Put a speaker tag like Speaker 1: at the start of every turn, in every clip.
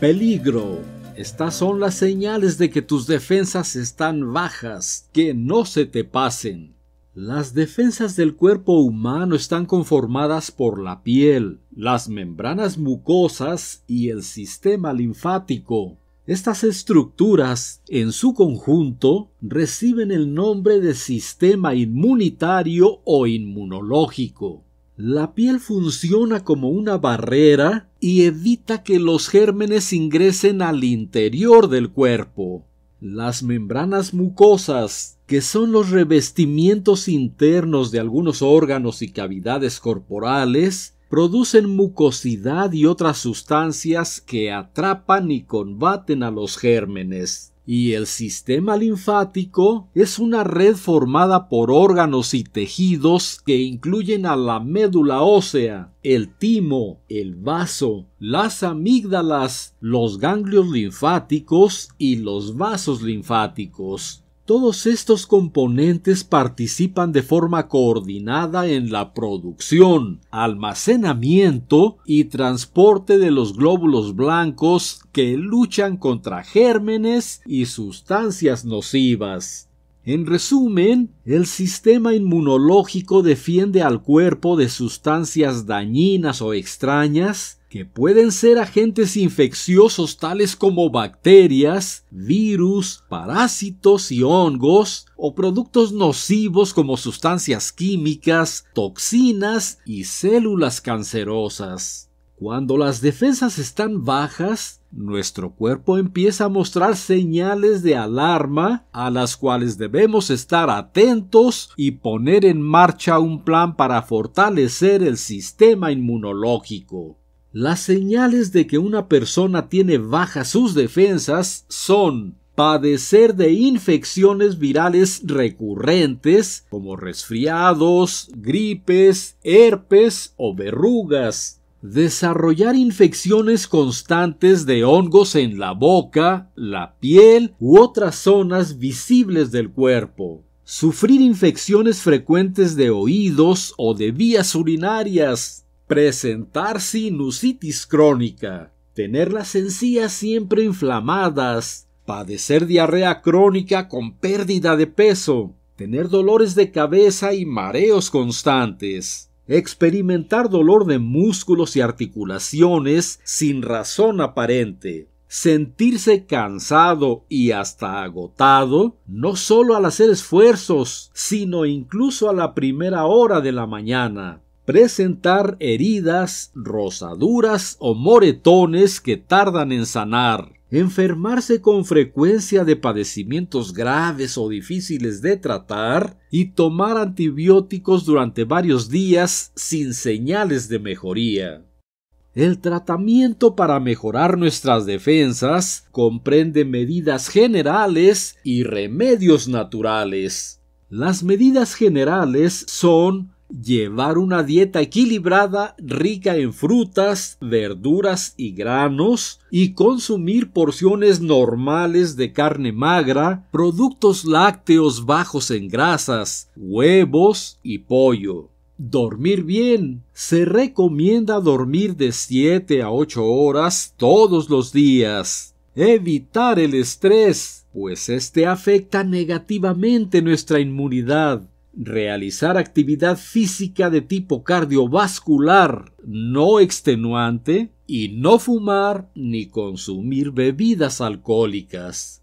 Speaker 1: Peligro. Estas son las señales de que tus defensas están bajas, que no se te pasen. Las defensas del cuerpo humano están conformadas por la piel, las membranas mucosas y el sistema linfático. Estas estructuras en su conjunto reciben el nombre de sistema inmunitario o inmunológico. La piel funciona como una barrera y evita que los gérmenes ingresen al interior del cuerpo. Las membranas mucosas, que son los revestimientos internos de algunos órganos y cavidades corporales, producen mucosidad y otras sustancias que atrapan y combaten a los gérmenes. Y el sistema linfático es una red formada por órganos y tejidos que incluyen a la médula ósea, el timo, el vaso, las amígdalas, los ganglios linfáticos y los vasos linfáticos. Todos estos componentes participan de forma coordinada en la producción, almacenamiento y transporte de los glóbulos blancos que luchan contra gérmenes y sustancias nocivas. En resumen, el sistema inmunológico defiende al cuerpo de sustancias dañinas o extrañas que pueden ser agentes infecciosos tales como bacterias, virus, parásitos y hongos, o productos nocivos como sustancias químicas, toxinas y células cancerosas. Cuando las defensas están bajas, nuestro cuerpo empieza a mostrar señales de alarma a las cuales debemos estar atentos y poner en marcha un plan para fortalecer el sistema inmunológico. Las señales de que una persona tiene bajas sus defensas son padecer de infecciones virales recurrentes como resfriados, gripes, herpes o verrugas, desarrollar infecciones constantes de hongos en la boca, la piel u otras zonas visibles del cuerpo, sufrir infecciones frecuentes de oídos o de vías urinarias, presentar sinusitis crónica, tener las encías siempre inflamadas, padecer diarrea crónica con pérdida de peso, tener dolores de cabeza y mareos constantes experimentar dolor de músculos y articulaciones sin razón aparente, sentirse cansado y hasta agotado, no solo al hacer esfuerzos, sino incluso a la primera hora de la mañana, presentar heridas, rosaduras o moretones que tardan en sanar, enfermarse con frecuencia de padecimientos graves o difíciles de tratar y tomar antibióticos durante varios días sin señales de mejoría. El tratamiento para mejorar nuestras defensas comprende medidas generales y remedios naturales. Las medidas generales son Llevar una dieta equilibrada rica en frutas, verduras y granos y consumir porciones normales de carne magra, productos lácteos bajos en grasas, huevos y pollo. Dormir bien. Se recomienda dormir de 7 a 8 horas todos los días. Evitar el estrés, pues este afecta negativamente nuestra inmunidad realizar actividad física de tipo cardiovascular no extenuante y no fumar ni consumir bebidas alcohólicas.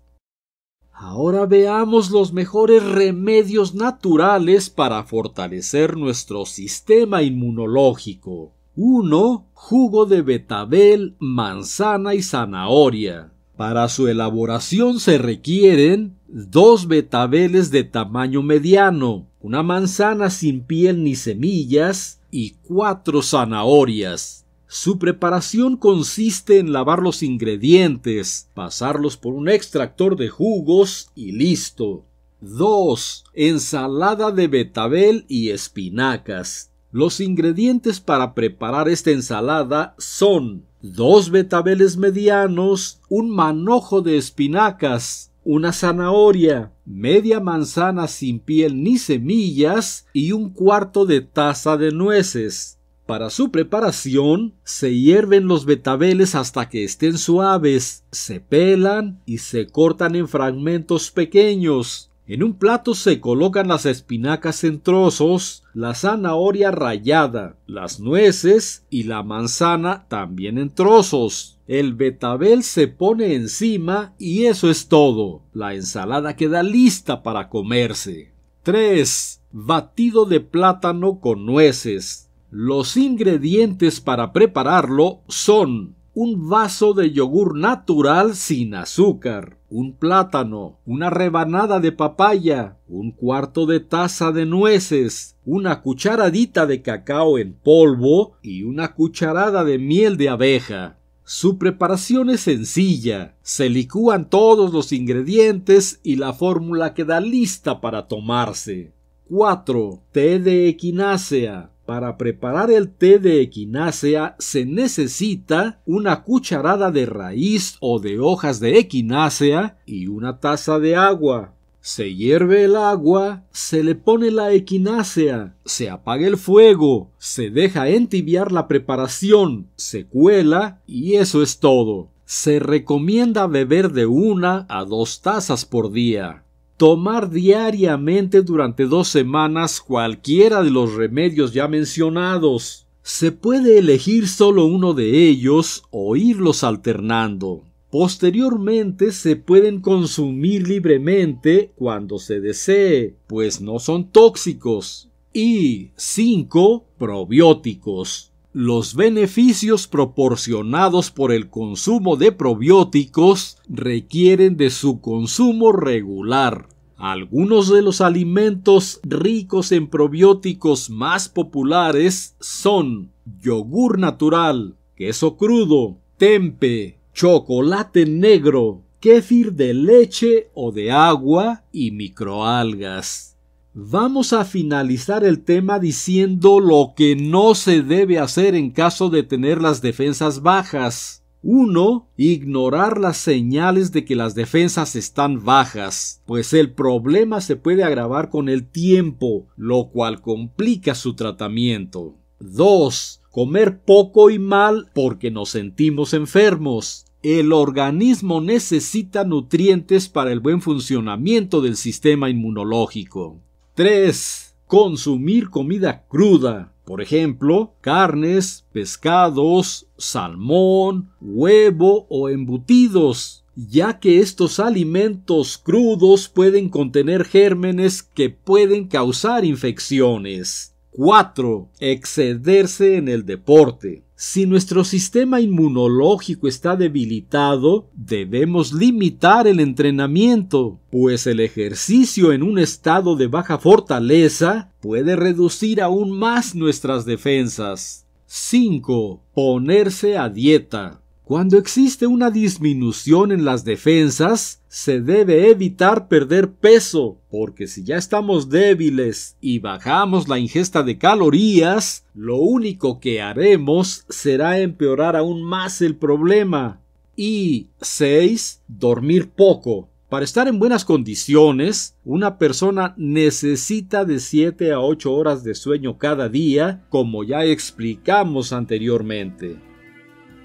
Speaker 1: Ahora veamos los mejores remedios naturales para fortalecer nuestro sistema inmunológico. 1. Jugo de betabel, manzana y zanahoria. Para su elaboración se requieren dos betabeles de tamaño mediano, una manzana sin piel ni semillas y cuatro zanahorias. Su preparación consiste en lavar los ingredientes, pasarlos por un extractor de jugos y listo. 2. Ensalada de betabel y espinacas. Los ingredientes para preparar esta ensalada son dos betabeles medianos, un manojo de espinacas, una zanahoria, media manzana sin piel ni semillas y un cuarto de taza de nueces. Para su preparación se hierven los betabeles hasta que estén suaves, se pelan y se cortan en fragmentos pequeños. En un plato se colocan las espinacas en trozos, la zanahoria rallada, las nueces y la manzana también en trozos. El betabel se pone encima y eso es todo. La ensalada queda lista para comerse. 3. Batido de plátano con nueces. Los ingredientes para prepararlo son un vaso de yogur natural sin azúcar, un plátano, una rebanada de papaya, un cuarto de taza de nueces, una cucharadita de cacao en polvo y una cucharada de miel de abeja. Su preparación es sencilla, se licúan todos los ingredientes y la fórmula queda lista para tomarse. 4. Té de equinácea para preparar el té de equinácea se necesita una cucharada de raíz o de hojas de equinácea y una taza de agua. Se hierve el agua, se le pone la equinácea, se apaga el fuego, se deja entibiar la preparación, se cuela y eso es todo. Se recomienda beber de una a dos tazas por día tomar diariamente durante dos semanas cualquiera de los remedios ya mencionados. Se puede elegir solo uno de ellos o irlos alternando. Posteriormente se pueden consumir libremente cuando se desee, pues no son tóxicos. Y 5. Probióticos. Los beneficios proporcionados por el consumo de probióticos requieren de su consumo regular. Algunos de los alimentos ricos en probióticos más populares son yogur natural, queso crudo, tempe, chocolate negro, kéfir de leche o de agua y microalgas. Vamos a finalizar el tema diciendo lo que no se debe hacer en caso de tener las defensas bajas. 1. ignorar las señales de que las defensas están bajas, pues el problema se puede agravar con el tiempo, lo cual complica su tratamiento. 2. Comer poco y mal porque nos sentimos enfermos. El organismo necesita nutrientes para el buen funcionamiento del sistema inmunológico. 3. Consumir comida cruda, por ejemplo, carnes, pescados, salmón, huevo o embutidos, ya que estos alimentos crudos pueden contener gérmenes que pueden causar infecciones. 4. Excederse en el deporte. Si nuestro sistema inmunológico está debilitado, debemos limitar el entrenamiento, pues el ejercicio en un estado de baja fortaleza puede reducir aún más nuestras defensas. 5. Ponerse a dieta. Cuando existe una disminución en las defensas, se debe evitar perder peso, porque si ya estamos débiles y bajamos la ingesta de calorías, lo único que haremos será empeorar aún más el problema. Y 6. Dormir poco. Para estar en buenas condiciones, una persona necesita de 7 a 8 horas de sueño cada día, como ya explicamos anteriormente.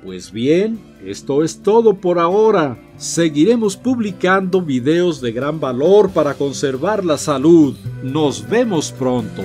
Speaker 1: Pues bien, esto es todo por ahora. Seguiremos publicando videos de gran valor para conservar la salud. Nos vemos pronto.